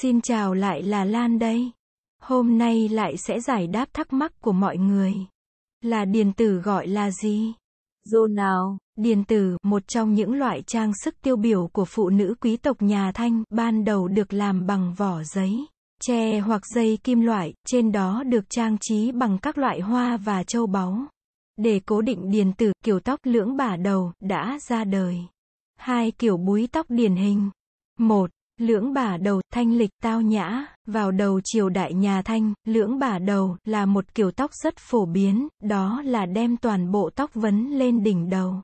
Xin chào lại là Lan đây. Hôm nay lại sẽ giải đáp thắc mắc của mọi người. Là điện tử gọi là gì? Dù nào, điện tử, một trong những loại trang sức tiêu biểu của phụ nữ quý tộc nhà Thanh, ban đầu được làm bằng vỏ giấy, tre hoặc dây kim loại, trên đó được trang trí bằng các loại hoa và châu báu. Để cố định điện tử, kiểu tóc lưỡng bả đầu, đã ra đời. Hai kiểu búi tóc điển hình. một Lưỡng bả đầu, thanh lịch, tao nhã, vào đầu triều đại nhà thanh, lưỡng bả đầu, là một kiểu tóc rất phổ biến, đó là đem toàn bộ tóc vấn lên đỉnh đầu.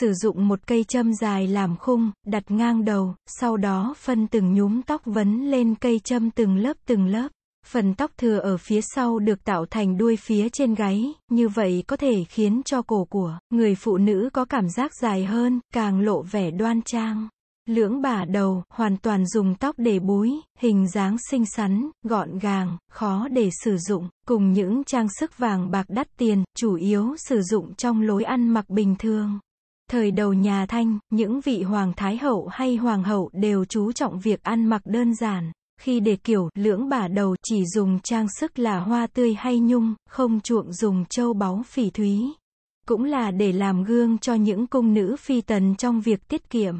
Sử dụng một cây châm dài làm khung, đặt ngang đầu, sau đó phân từng nhúm tóc vấn lên cây châm từng lớp từng lớp. Phần tóc thừa ở phía sau được tạo thành đuôi phía trên gáy, như vậy có thể khiến cho cổ của người phụ nữ có cảm giác dài hơn, càng lộ vẻ đoan trang lưỡng bả đầu, hoàn toàn dùng tóc để búi, hình dáng xinh xắn, gọn gàng, khó để sử dụng, cùng những trang sức vàng bạc đắt tiền, chủ yếu sử dụng trong lối ăn mặc bình thường. Thời đầu nhà Thanh, những vị hoàng thái hậu hay hoàng hậu đều chú trọng việc ăn mặc đơn giản. Khi để kiểu, lưỡng bả đầu chỉ dùng trang sức là hoa tươi hay nhung, không chuộng dùng châu báu phỉ thúy. Cũng là để làm gương cho những cung nữ phi tần trong việc tiết kiệm.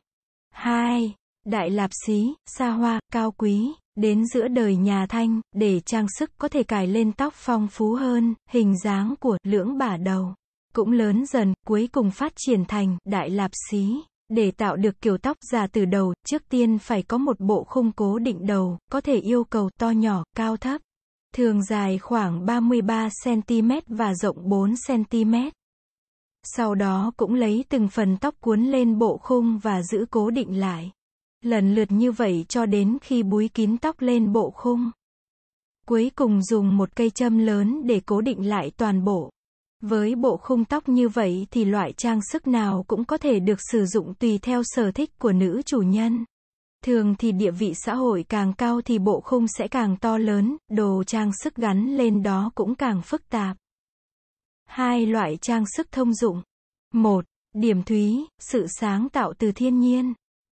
2. Đại lạp xí, xa hoa, cao quý, đến giữa đời nhà Thanh, để trang sức có thể cài lên tóc phong phú hơn, hình dáng của lưỡng bả đầu cũng lớn dần, cuối cùng phát triển thành đại lạp xí. Để tạo được kiểu tóc già từ đầu, trước tiên phải có một bộ khung cố định đầu, có thể yêu cầu to nhỏ, cao thấp. Thường dài khoảng 33cm và rộng 4cm. Sau đó cũng lấy từng phần tóc cuốn lên bộ khung và giữ cố định lại. Lần lượt như vậy cho đến khi búi kín tóc lên bộ khung. Cuối cùng dùng một cây châm lớn để cố định lại toàn bộ. Với bộ khung tóc như vậy thì loại trang sức nào cũng có thể được sử dụng tùy theo sở thích của nữ chủ nhân. Thường thì địa vị xã hội càng cao thì bộ khung sẽ càng to lớn, đồ trang sức gắn lên đó cũng càng phức tạp. Hai loại trang sức thông dụng. một Điểm thúy, sự sáng tạo từ thiên nhiên.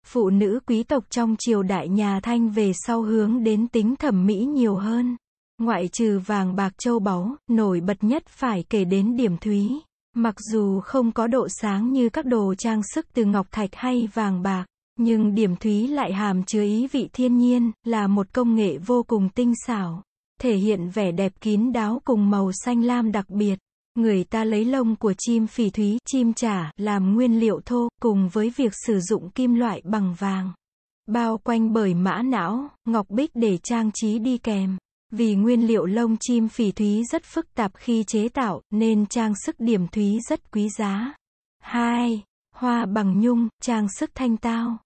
Phụ nữ quý tộc trong triều đại nhà Thanh về sau hướng đến tính thẩm mỹ nhiều hơn. Ngoại trừ vàng bạc châu báu, nổi bật nhất phải kể đến điểm thúy. Mặc dù không có độ sáng như các đồ trang sức từ ngọc thạch hay vàng bạc, nhưng điểm thúy lại hàm chứa ý vị thiên nhiên, là một công nghệ vô cùng tinh xảo, thể hiện vẻ đẹp kín đáo cùng màu xanh lam đặc biệt. Người ta lấy lông của chim phỉ thúy, chim trả, làm nguyên liệu thô, cùng với việc sử dụng kim loại bằng vàng. Bao quanh bởi mã não, ngọc bích để trang trí đi kèm. Vì nguyên liệu lông chim phỉ thúy rất phức tạp khi chế tạo, nên trang sức điểm thúy rất quý giá. 2. Hoa bằng nhung, trang sức thanh tao.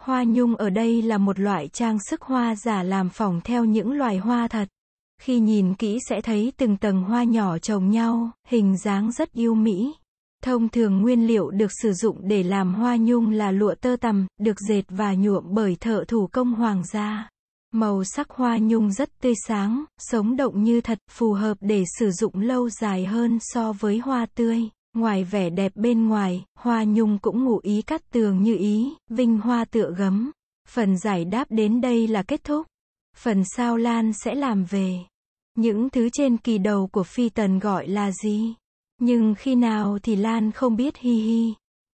Hoa nhung ở đây là một loại trang sức hoa giả làm phỏng theo những loài hoa thật. Khi nhìn kỹ sẽ thấy từng tầng hoa nhỏ trồng nhau, hình dáng rất yêu mỹ. Thông thường nguyên liệu được sử dụng để làm hoa nhung là lụa tơ tằm, được dệt và nhuộm bởi thợ thủ công hoàng gia. Màu sắc hoa nhung rất tươi sáng, sống động như thật, phù hợp để sử dụng lâu dài hơn so với hoa tươi. Ngoài vẻ đẹp bên ngoài, hoa nhung cũng ngụ ý cắt tường như ý, vinh hoa tựa gấm. Phần giải đáp đến đây là kết thúc. Phần sao lan sẽ làm về. Những thứ trên kỳ đầu của phi tần gọi là gì? Nhưng khi nào thì Lan không biết hi hi.